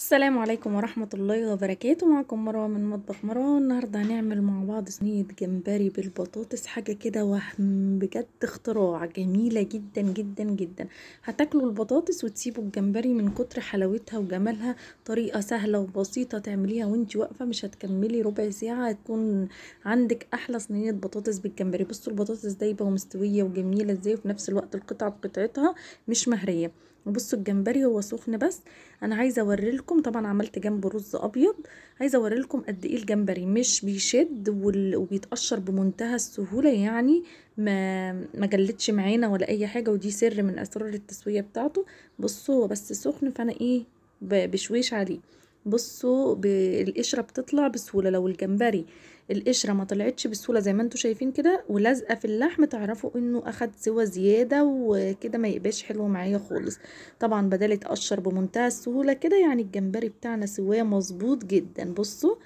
السلام عليكم ورحمة الله وبركاته معكم مروة من مطبخ مروة النهاردة هنعمل مع بعض صينية جمبري بالبطاطس حاجة كده وهم بجد اختراع جميلة جدا جدا جدا هتاكلوا البطاطس وتسيبوا الجمبري من كتر حلاوتها وجمالها طريقة سهلة وبسيطة تعمليها وانتي واقفة مش هتكملي ربع ساعة هتكون عندك أحلى صينية بطاطس بالجمبري بصوا البطاطس دايبة ومستوية وجميلة ازاي وفي نفس الوقت القطعة بقطعتها مش مهرية وبصوا الجمبري هو سخن بس انا عايزه اوريلكم طبعا عملت جنبه رز ابيض عايزه اوريلكم قد ايه الجمبري مش بيشد وبيتقشر بمنتهى السهوله يعني ما ما جلتش معانا ولا اي حاجه ودي سر من اسرار التسويه بتاعته بصوا هو بس سخن فانا ايه بشويش عليه بصوا القشره بتطلع بسهوله لو الجمبري القشره ما طلعتش بسهوله زي ما انتم شايفين كده ولازقه في اللحم تعرفوا انه اخد سوى زياده وكده ما يبقاش حلو معايا خالص طبعا بدل اتقشر بمنتهى السهوله كده يعني الجمبري بتاعنا سواه مظبوط جدا بصوا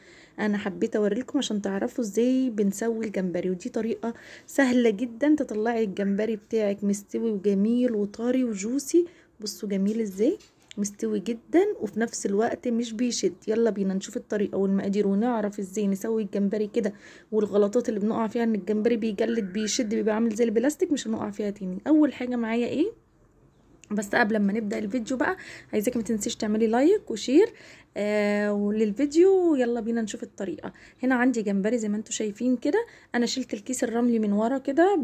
انا حبيت اوريلكم عشان تعرفوا ازاي بنسوي الجمبري ودي طريقه سهله جدا تطلعي الجمبري بتاعك مستوي وجميل وطري وجوسي بصوا جميل ازاي مستوي جدا وفي نفس الوقت مش بيشد يلا بينا نشوف الطريقه والمقادير ونعرف ازاي نسوي الجمبري كده والغلطات اللي بنقع فيها ان الجمبري بيجلد بيشد بيبقى عامل زي البلاستيك مش هنقع فيها تاني اول حاجه معايا ايه بس قبل ما نبدا الفيديو بقى عايزاكي ما تنسيش تعملي لايك وشير آه للفيديو يلا بينا نشوف الطريقه هنا عندي جمبري زي ما انتم شايفين كده انا شلت الكيس الرملي من ورا كده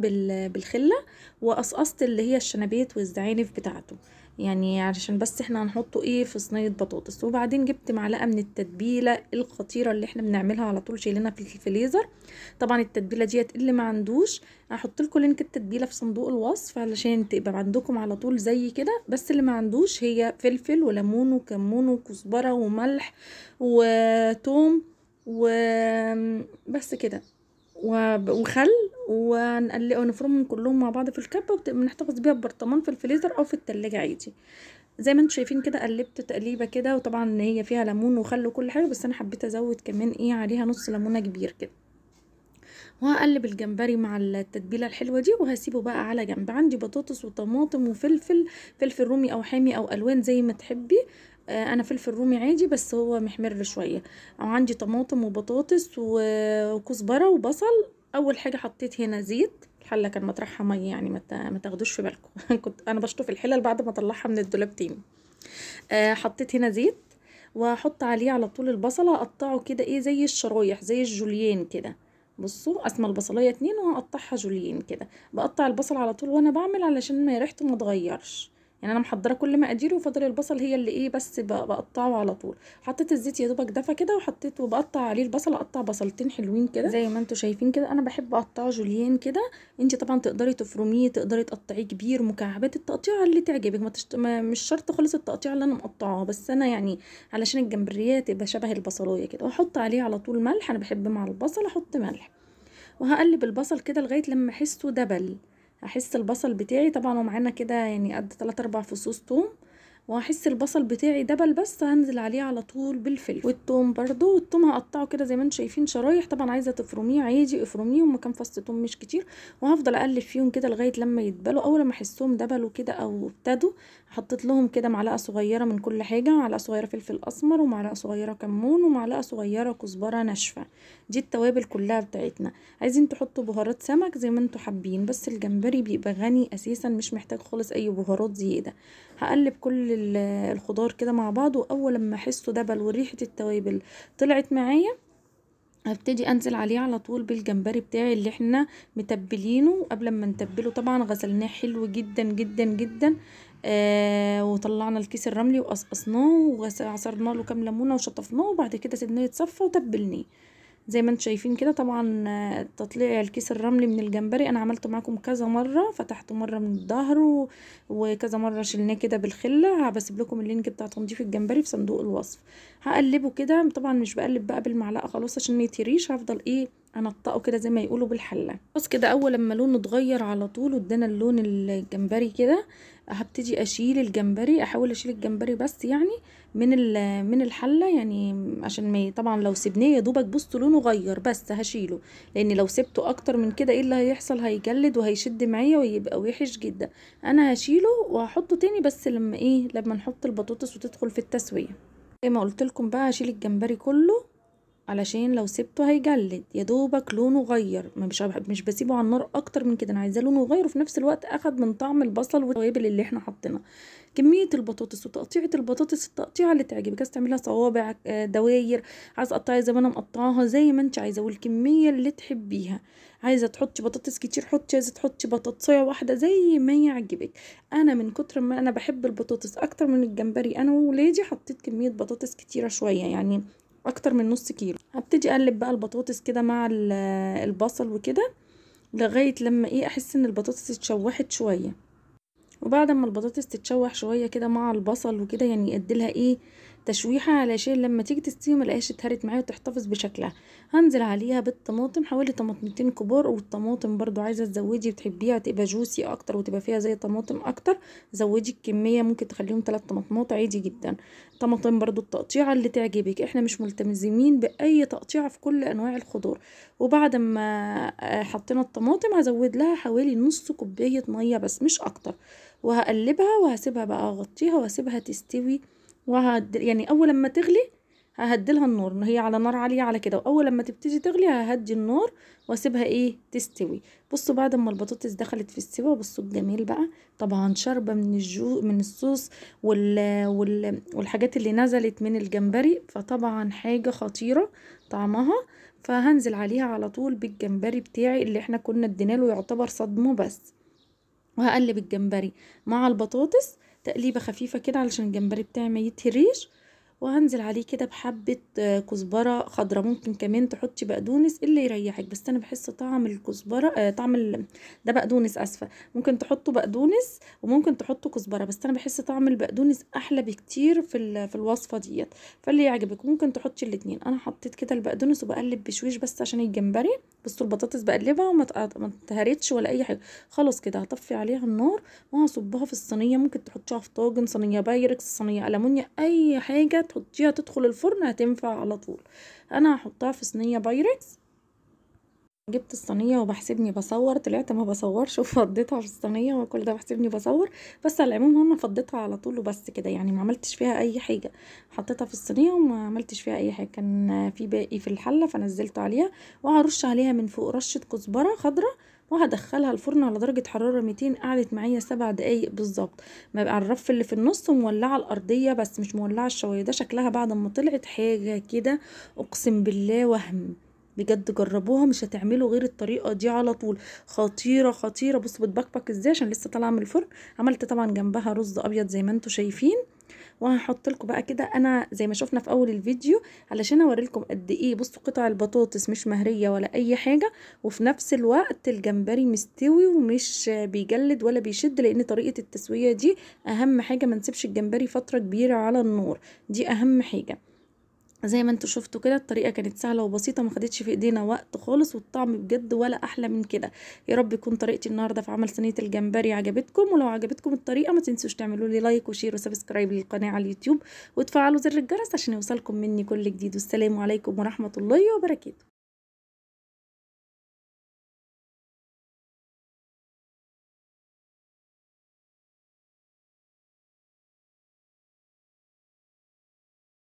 بالخله وقصقصت اللي هي الشنبيت والزعانف بتاعته يعني علشان بس احنا هنحطه ايه في صينيه بطاطس وبعدين جبت معلقه من التتبيله الخطيره اللي احنا بنعملها على طول شايلينها في الفليزر طبعا التتبيله ديت اللي ما عندوش هحط لكم لينك التتبيله في صندوق الوصف علشان تبقى عندكم على طول زي كده بس اللي ما عندوش هي فلفل وليمون وكمون وكزبره وملح وتوم وبس كده وخل ونقلقه ونفرمهم كلهم مع بعض في الكبه وبنحتفظ بيها ببرطمان في الفريزر او في التلاجة عادي زي ما انتم شايفين كده قلبت تقليبه كده وطبعا هي فيها ليمون وخل وكل حاجه بس انا حبيت ازود كمان ايه عليها نص ليمونه كبير كده وهقلب الجمبري مع التتبيله الحلوه دي وهسيبه بقى على جنب عندي بطاطس وطماطم وفلفل فلفل رومي او حامي او الوان زي ما تحبي آه، انا فلفل رومي عادي بس هو محمر شويه او عندي طماطم وبطاطس وكزبره وبصل اول حاجه حطيت هنا زيت الحله كان مطرحها ميه يعني ما تاخدوش في بالكم كنت انا بشطف الحلل بعد ما اطلعها من الدولاب تاني آه حطيت هنا زيت وهحط عليه على طول البصله اقطعه كده ايه زي الشرايح زي الجوليان كده بصوا اسمى البصلايه اتنين وهقطعها جوليين كده بقطع البصل على طول وانا بعمل علشان ما ريحته ما تغيرش يعني انا محضره كل مقاديري وفضل البصل هي اللي ايه بس بقطعه على طول حطيت الزيت يا دوبك دفى كده وحطيت وبقطع عليه البصل اقطع بصلتين حلوين كده زي ما انتم شايفين كده انا بحب اقطعه جوليان كده انت طبعا تقدري تفرميه تقدري تقطعيه كبير مكعبات التقطيع اللي تعجبك ما, تشت... ما مش شرط خالص التقطيع اللي انا مقطعاه بس انا يعني علشان الجمبريه تبقى شبه البصلايه كده واحط عليه على طول ملح انا بحب مع البصل احط ملح وهقلب البصل كده لغايه لما احسه دبل هحس البصل بتاعي طبعا ومعانا كده يعني قد 3 4 فصوص ثوم وهحس البصل بتاعي دبل بس هنزل عليه على طول بالفلفل والثوم برضو والثوم هقطعه كده زي ما انتم شايفين شرايح طبعا عايزه تفرميه عادي افرميه وما كان فص ثوم مش كتير وهفضل اقلب فيهم كده لغايه لما يدبلوا اول ما احسهم دبلوا كده او ابتدوا حطيت لهم كده معلقه صغيره من كل حاجه معلقه صغيره فلفل اسمر ومعلقه صغيره كمون ومعلقه صغيره كزبره ناشفه دي التوابل كلها بتاعتنا عايزين تحطوا بهارات سمك زي ما انتم حابين بس الجمبري بيبقى غني اساسا مش محتاج خالص اي بهارات زياده هقلب كل الخضار كده مع بعض واول لما احسه دبل وريحه التوابل طلعت معايا هبتدي انزل عليه على طول بالجمبري بتاعي اللي احنا متبلينه قبل ما نتبله طبعا غسلناه حلو جدا جدا جدا آه وطلعنا الكيس الرملي وقصقصناه وعصرنا له كام ليمونه وشطفناه وبعد كده سيبناه يتصفى وتبلناه زي ما انتم شايفين كده طبعا تطليع الكيس الرملي من الجمبري انا عملته معاكم كذا مره فتحته مره من الظهر وكذا مره شلناه كده بالخله هبسيب لكم اللينك بتاع تنظيف الجمبري في صندوق الوصف هقلبه كده طبعا مش بقلب بقى بالمعلقه خلاص عشان ما يطيريش هفضل ايه انطقه كده زي ما يقولوا بالحله خلاص كده اول لما لونه اتغير على طول وادانا اللون الجمبري كده هبتدي اشيل الجمبري احاول اشيل الجمبري بس يعني من من الحله يعني عشان ما طبعا لو سبناه يا دوبك بصوا لونه غير بس هشيله لان لو سبته اكتر من كده ايه اللي هيحصل هيجلد وهيشد معايا ويبقى وحش جدا انا هشيله وهحطه تاني بس لما ايه لما نحط البطاطس وتدخل في التسويه زي ما قلت لكم بقى هشيل الجمبري كله علشان لو سبته هيجلد يا دوبك لونه غير مش مش بسيبه على النار اكتر من كده انا عايزاه لونه غير وفي نفس الوقت اخد من طعم البصل والتوابل اللي احنا حطينا كميه البطاطس وتقطيعه البطاطس التقطيعه اللي تعجبك عايز تعملها صوابع آه، دواير عايز تقطعيها زي ما انا مقطعاها زي ما انت عايزه والكميه اللي تحبيها عايزه تحطي بطاطس كتير حطي عايزه تحطي بطاطسيه واحده زي ما يعجبك انا من كتر ما انا بحب البطاطس اكتر من الجمبري انا وولادي حطيت كميه بطاطس كتيره شويه يعني اكتر من نص كيلو هبتدي اقلب بقى البطاطس كده مع آه، البصل وكده لغايه لما ايه احس ان البطاطس اتشوحت شويه وبعد ما البطاطس تتشوح شويه كده مع البصل وكده يعني اديلها ايه تشويحة علشان لما تيجي تستوي ملقاش اتهرت معايا وتحتفظ بشكلها هنزل عليها بالطماطم حوالي طماطمتين كبار والطماطم برضو عايزة تزودي وتحبيها تبقى جوسي اكتر وتبقى فيها زي طماطم اكتر زودي الكمية ممكن تخليهم ثلاث طماطمات عادي جدا طماطم برضو التقطيعة اللي تعجبك احنا مش ملتزمين باي تقطيعة في كل انواع الخضور وبعد ما آه، حطينا الطماطم هزود لها حوالي نص كوباية مية بس مش اكتر وهقلبها وهسيبها بقى اغطيها واسيبها تستوي وههدل يعني اول لما تغلي ههدلها النار ان هي على نار عاليه على كده واول لما تبتدي تغلي ههدي النار واسيبها ايه تستوي بصوا بعد ما البطاطس دخلت في السوا بصوا الجميل بقى طبعا شاربه من الجو من الصوص وال... وال... والحاجات اللي نزلت من الجمبري فطبعا حاجه خطيره طعمها فهنزل عليها على طول بالجمبري بتاعي اللي احنا كنا اديناه يعتبر صدمه بس وهقلب الجمبري مع البطاطس تقليبه خفيفه كده علشان الجمبري بتاعي ما يتهريش وهنزل عليه كده بحبة آه، كزبرة خضرة ممكن كمان تحطي بقدونس اللي يريحك بس أنا بحس طعم الكزبرة آه، طعم ال... ده بقدونس أسفة ممكن تحطوا بقدونس وممكن تحطوا كزبرة بس أنا بحس طعم البقدونس أحلى بكتير في, ال... في الوصفة ديت فاللي يعجبك ممكن تحطي الاتنين أنا حطيت كده البقدونس وبقلب بشويش بس عشان الجمبري بصوا البطاطس بقلبها وما اتهرتش ولا أي حاجة خلاص كده هطفي عليها النار وهصبها في الصينية ممكن تحطيها في طاجن صينية بايركس صينية ألمونيا أي حاجة تحطيها تدخل الفرن هتنفع على طول انا هحطها في صينيه بايركس جبت الصينيه وبحسبني بصور طلعت ما بصورش وفضيتها في الصينيه وكل ده بحسبني بصور بس على العموم انا فضيتها على طول وبس كده يعني ما عملتش فيها اي حاجه حطيتها في الصينيه وما عملتش فيها اي حاجه كان في باقي في الحله فنزلته عليها وهرش عليها من فوق رشه كزبره خضراء وهدخلها الفرن على درجة حرارة 200 قعدت معايا سبع دقايق بالظبط بقى الرف اللي في النص مولعة الأرضية بس مش مولعة الشواية ده شكلها بعد ما طلعت حاجة كده أقسم بالله وهم بجد جربوها مش هتعملوا غير الطريقه دي على طول خطيره خطيره بصوا بتبكبك ازاي عشان لسه طالعه من الفرن عملت طبعا جنبها رز ابيض زي ما انتم شايفين وهحط لكم بقى كده انا زي ما شفنا في اول الفيديو علشان لكم قد ايه بصوا قطع البطاطس مش مهريه ولا اي حاجه وفي نفس الوقت الجمبري مستوي ومش بيجلد ولا بيشد لان طريقه التسويه دي اهم حاجه ما نسيبش الجمبري فتره كبيره على النور دي اهم حاجه زي ما انتوا شفتوا كده الطريقه كانت سهله وبسيطه ما خدتش في ايدينا وقت خالص والطعم بجد ولا احلى من كده يا رب تكون طريقتي النهارده في عمل صينيه الجمبري عجبتكم ولو عجبتكم الطريقه ما تنسوش تعملوا لي لايك وشير وسبسكرايب للقناه على اليوتيوب وتفعلوا زر الجرس عشان يوصلكم مني كل جديد والسلام عليكم ورحمه الله وبركاته